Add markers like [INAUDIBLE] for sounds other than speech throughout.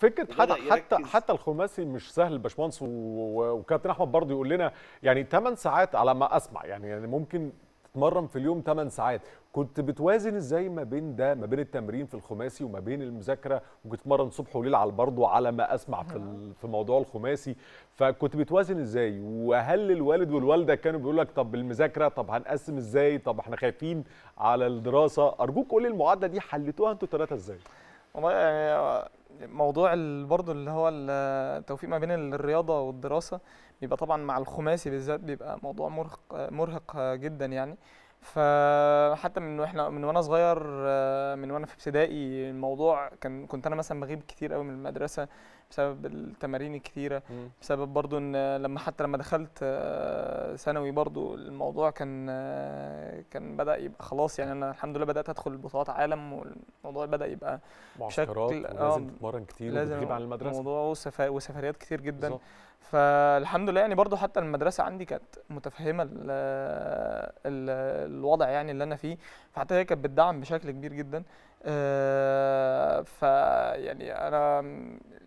فكره حتى حتى حتى الخماسي مش سهل باشمهندس وكابتن احمد برضه يقول لنا يعني 8 ساعات على ما اسمع يعني يعني ممكن تتمرن في اليوم 8 ساعات كنت بتوازن ازاي ما بين ده ما بين التمرين في الخماسي وما بين المذاكره وكنت تتمرن صبح وليل على برضه على ما اسمع في في موضوع الخماسي فكنت بتوازن ازاي وهل الوالد والوالده كانوا بيقول لك طب المذاكره طب هنقسم ازاي طب احنا خايفين على الدراسه ارجوك لي المعادله دي حلتوها انتوا ثلاثه ازاي والله يعني موضوع برضه اللي هو التوفيق ما بين الرياضه والدراسه بيبقى طبعا مع الخماسي بالذات بيبقى موضوع مرهق مرهق جدا يعني فحتى من واحنا من وانا صغير آه، من وانا في ابتدائي الموضوع كان كنت انا مثلا بغيب كتير قوي من المدرسه بسبب التمارين الكتيره بسبب برضو ان لما حتى لما دخلت آه، ثانوي برضو الموضوع كان آه، كان بدا يبقى خلاص يعني انا الحمد لله بدات ادخل بطولات عالم والموضوع بدا يبقى معسكرات لازم تتمرن كتير لازم وتغيب عن المدرسه الموضوع وسفريات كتير جدا بالزبط. فالحمد لله يعني برضو حتى المدرسه عندي كانت متفهمه ال الوضع يعني اللي انا فيه فحتى هي كانت بتدعم بشكل كبير جدا آه، يعني انا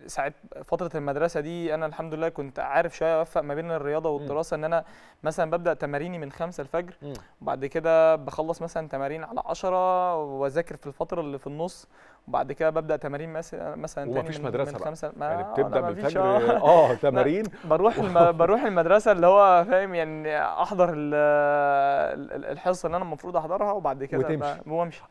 ساعه فتره المدرسه دي انا الحمد لله كنت عارف شويه اوفق ما بين الرياضه والدراسه ان انا مثلا ببدا تماريني من 5 الفجر وبعد كده بخلص مثلا تمارين على 10 واذاكر في الفتره اللي في النص وبعد كده ببدا تمارين مثلا مثلا ومفيش مدرسه من بقى. خمسة ما يعني آه، بتبدا من الفجر اه, [LAUGHS] آه، [LAUGHS] تمارين بروح الم... [LAUGHS] بروح المدرسه اللي هو فاهم يعني احضر الحصه اللي انا المفروض احضرها وبعد كده وتمشي. وامشي